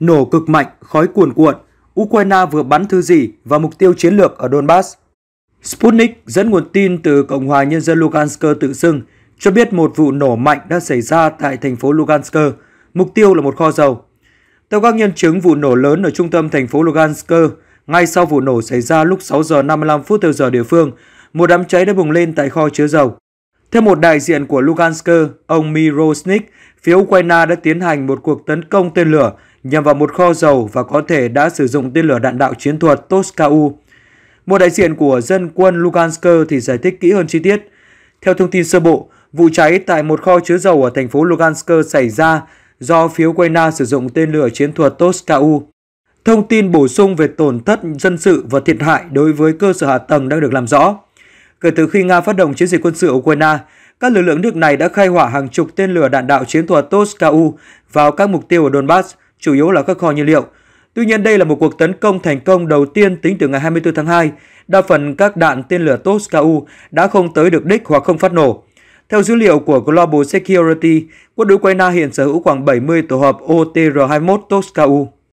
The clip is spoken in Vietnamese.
Nổ cực mạnh, khói cuồn cuộn, Ukraine vừa bắn thứ gì và mục tiêu chiến lược ở Donbass. Sputnik dẫn nguồn tin từ Cộng hòa Nhân dân Lugansk tự xưng cho biết một vụ nổ mạnh đã xảy ra tại thành phố Lugansk, mục tiêu là một kho dầu. Theo các nhân chứng, vụ nổ lớn ở trung tâm thành phố Lugansk, ngay sau vụ nổ xảy ra lúc 6 giờ 55 phút theo giờ địa phương, một đám cháy đã bùng lên tại kho chứa dầu. Theo một đại diện của Lugansk, ông Mirosnik, phía Ukraine đã tiến hành một cuộc tấn công tên lửa nhằm vào một kho dầu và có thể đã sử dụng tên lửa đạn đạo chiến thuật Toskau. Một đại diện của dân quân Lugansk thì giải thích kỹ hơn chi tiết. Theo thông tin sơ bộ, vụ cháy tại một kho chứa dầu ở thành phố Lugansk xảy ra do phía Ukraine sử dụng tên lửa chiến thuật Toskau. Thông tin bổ sung về tổn thất dân sự và thiệt hại đối với cơ sở hạ tầng đang được làm rõ. Kể từ khi Nga phát động chiến dịch quân sự ở Ukraine, các lực lượng nước này đã khai hỏa hàng chục tên lửa đạn đạo chiến thuật Toskau vào các mục tiêu ở Donbass – chủ yếu là các kho nhiên liệu. Tuy nhiên đây là một cuộc tấn công thành công đầu tiên tính từ ngày 24 tháng 2. Đa phần các đạn tên lửa Toskau đã không tới được đích hoặc không phát nổ. Theo dữ liệu của Global Security, quân đội Ukraine hiện sở hữu khoảng 70 tổ hợp OTR-21 Toskau.